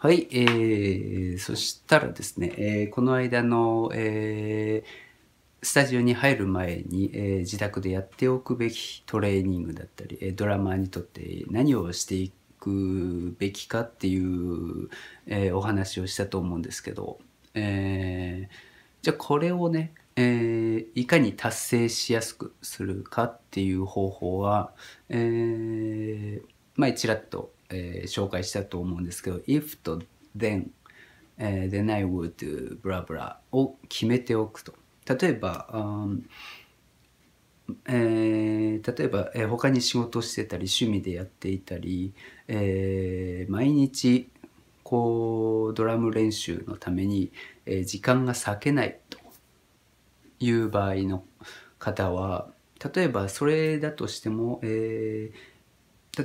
はい、えー、そしたらですね、えー、この間の、えー、スタジオに入る前に、えー、自宅でやっておくべきトレーニングだったり、えドラマーにとって何をしていくべきかっていう、えお話をしたと思うんですけど、えじゃあこれをね、えいかに達成しやすくするかっていう方法は、え前ちらっとえー、紹介したと思うんですけど if と then、えー、then I would blah blah を決めておくと例えば、えー、例えば、えー、他に仕事してたり趣味でやっていたり、えー、毎日こうドラム練習のために、えー、時間が割けないという場合の方は例えばそれだとしても、えー、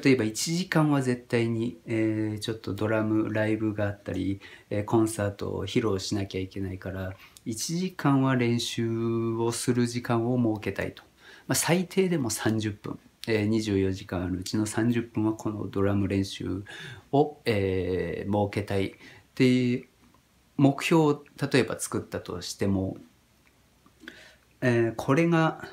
例えば1時間は絶対に、えー、ちょっとドラムライブがあったり、えー、コンサートを披露しなきゃいけないから1時間は練習をする時間を設けたいと、まあ、最低でも30分、えー、24時間あるうちの30分はこのドラム練習を、えー、設けたいっていう目標を例えば作ったとしても、えー、これが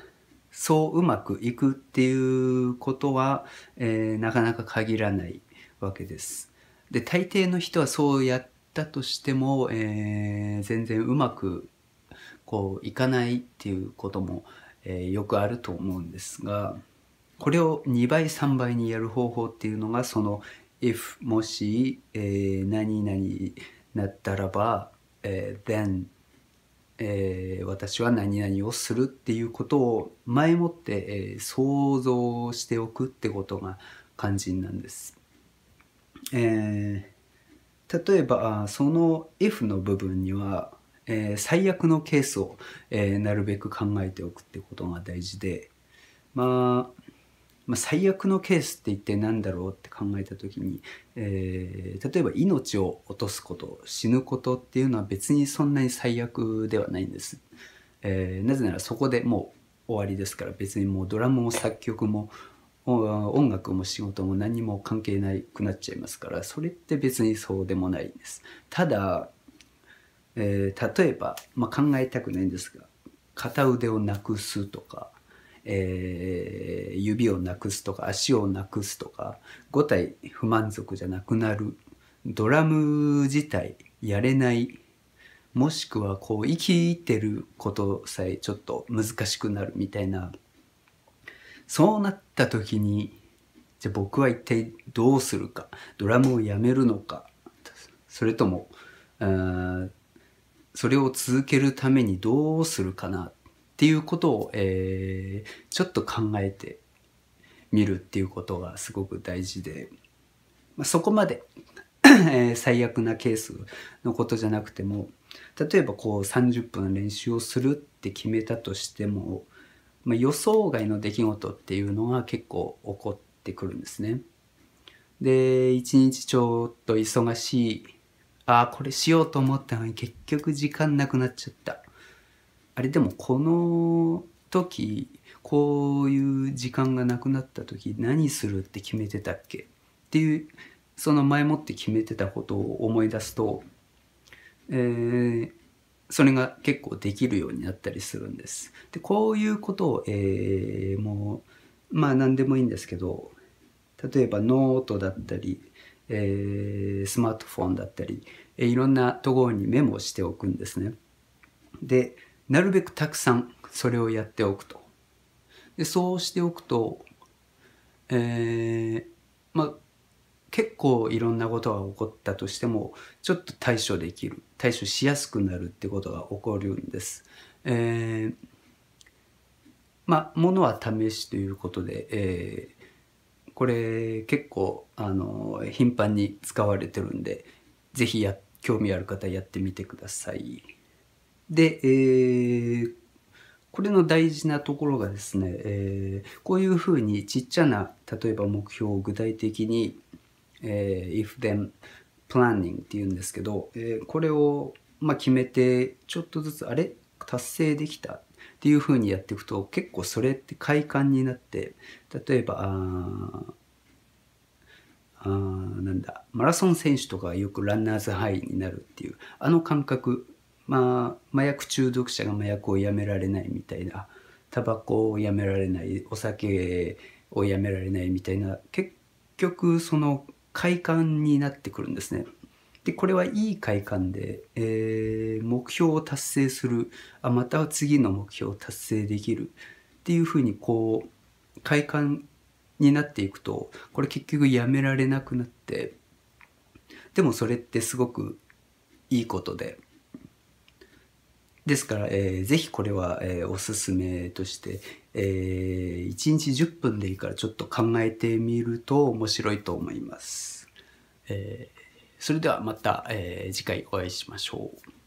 そううまくいくっていうことは、えー、なかなか限らないわけです。で大抵の人はそうやったとしても、えー、全然うまくこういかないっていうことも、えー、よくあると思うんですがこれを2倍3倍にやる方法っていうのがその if もし、えー、何々なったらば、え then えー、私は何々をするっていうことを前もって、えー、想像しておくってことが肝心なんです。えー、例えばその F の部分には、え最悪のケースを、えなるべく考えておくってことが大事でまあまあ、最悪のケースって一体何だろうって考えた時に、えー、例えば命を落とすこと死ぬことっていうのは別にそんなに最悪ではないんです、えー、なぜならそこでもう終わりですから別にもうドラムも作曲も音楽も仕事も何も関係なくなっちゃいますからそれって別にそうでもないんですただ、えー、例えば、まあ、考えたくないんですが片腕をなくすとかえー、指をなくすとか足をなくすとか5体不満足じゃなくなるドラム自体やれないもしくはこう生きてることさえちょっと難しくなるみたいなそうなった時にじゃあ僕は一体どうするかドラムをやめるのかそれともそれを続けるためにどうするかなっていうことを、えー、ちょっと考えてみるっていうことがすごく大事で、まあ、そこまで最悪なケースのことじゃなくても例えばこう30分練習をするって決めたとしても、まあ、予想外の出来事っていうのが結構起こってくるんですね。で1日ちょっと忙しいああこれしようと思ったのに結局時間なくなっちゃったあれでもこの時こういう時間がなくなった時何するって決めてたっけっていうその前もって決めてたことを思い出すと、えー、それが結構できるようになったりするんです。でこういうことを、えー、もうまあ何でもいいんですけど例えばノートだったり、えー、スマートフォンだったり、えいろんなところにメモしておくんですね。でなるべくたくさんそれをやっておくと。でそうしておくと、えー、まあ、結構いろんなことが起こったとしてもちょっと対処できる対処しやすくなるってことが起こるんです。えー、まあものは試しということで、えー、これ結構あの頻繁に使われてるんで是非興味ある方やってみてください。で、えー、これの大事なところがですね、えー、こういうふうにちっちゃな例えば目標を具体的に、えー、if then planning っていうんですけど、えー、これをまあ決めてちょっとずつあれ達成できたっていうふうにやっていくと結構それって快感になって例えばああなんだマラソン選手とかよくランナーズハイになるっていうあの感覚まあ、麻薬中毒者が麻薬をやめられないみたいなタバコをやめられないお酒をやめられないみたいな結局その快感になってくるんですね。でこれはいい快感で、えー、目標を達成するあまたは次の目標を達成できるっていうふうにこう快感になっていくとこれ結局やめられなくなってでもそれってすごくいいことでですから、えー、ぜひこれは、えー、おすすめとして、えー、1日10分でいいからちょっと考えてみると面白いと思います。えー、それではまた、えー、次回お会いしましょう。